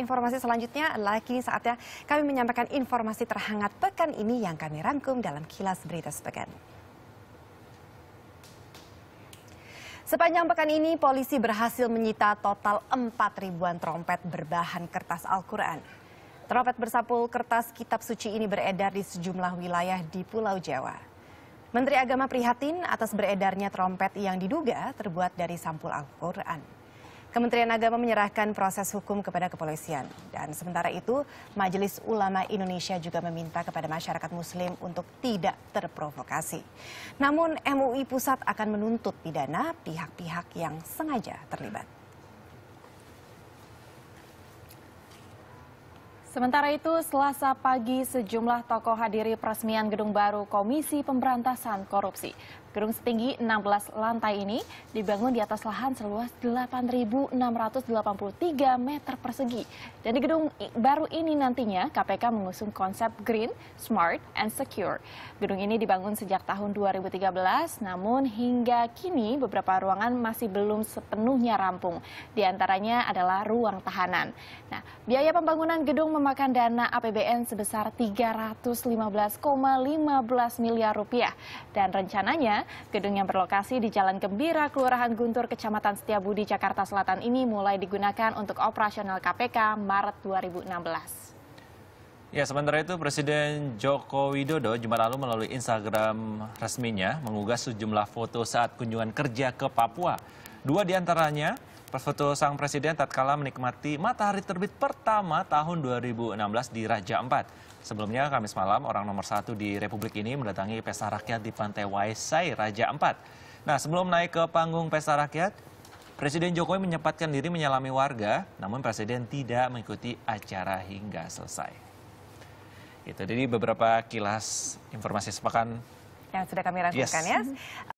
informasi selanjutnya adalah kini saatnya kami menyampaikan informasi terhangat pekan ini yang kami rangkum dalam kilas berita sepekan. Sepanjang pekan ini, polisi berhasil menyita total 4 ribuan trompet berbahan kertas Al-Quran. Trompet bersapul kertas kitab suci ini beredar di sejumlah wilayah di Pulau Jawa. Menteri Agama prihatin atas beredarnya trompet yang diduga terbuat dari sampul Al-Quran. Kementerian Agama menyerahkan proses hukum kepada kepolisian. Dan sementara itu, Majelis Ulama Indonesia juga meminta kepada masyarakat muslim untuk tidak terprovokasi. Namun MUI Pusat akan menuntut pidana pihak-pihak yang sengaja terlibat. Sementara itu, selasa pagi sejumlah tokoh hadiri peresmian gedung baru Komisi Pemberantasan Korupsi. Gedung setinggi 16 lantai ini dibangun di atas lahan seluas 8.683 meter persegi. Dan di gedung baru ini nantinya KPK mengusung konsep green, smart, and secure. Gedung ini dibangun sejak tahun 2013, namun hingga kini beberapa ruangan masih belum sepenuhnya rampung. Di antaranya adalah ruang tahanan. Nah, biaya pembangunan gedung memakan dana APBN sebesar 315,15 miliar rupiah. Dan rencananya, gedung yang berlokasi di Jalan Gembira, Kelurahan Guntur, Kecamatan Setiabudi, Jakarta Selatan ini mulai digunakan untuk operasional KPK Maret 2016. Ya, sementara itu Presiden Joko Widodo Jumat lalu melalui Instagram resminya mengunggah sejumlah foto saat kunjungan kerja ke Papua. Dua diantaranya Foto sang presiden tatkala menikmati matahari terbit pertama tahun 2016 di Raja Ampat. Sebelumnya Kamis malam orang nomor satu di Republik ini mendatangi pesta rakyat di Pantai Waisai, Raja Ampat. Nah sebelum naik ke panggung pesta rakyat, Presiden Jokowi menyempatkan diri menyalami warga, namun Presiden tidak mengikuti acara hingga selesai. Itu jadi beberapa kilas informasi sepekan. yang sudah kami rangkumkan yes. ya.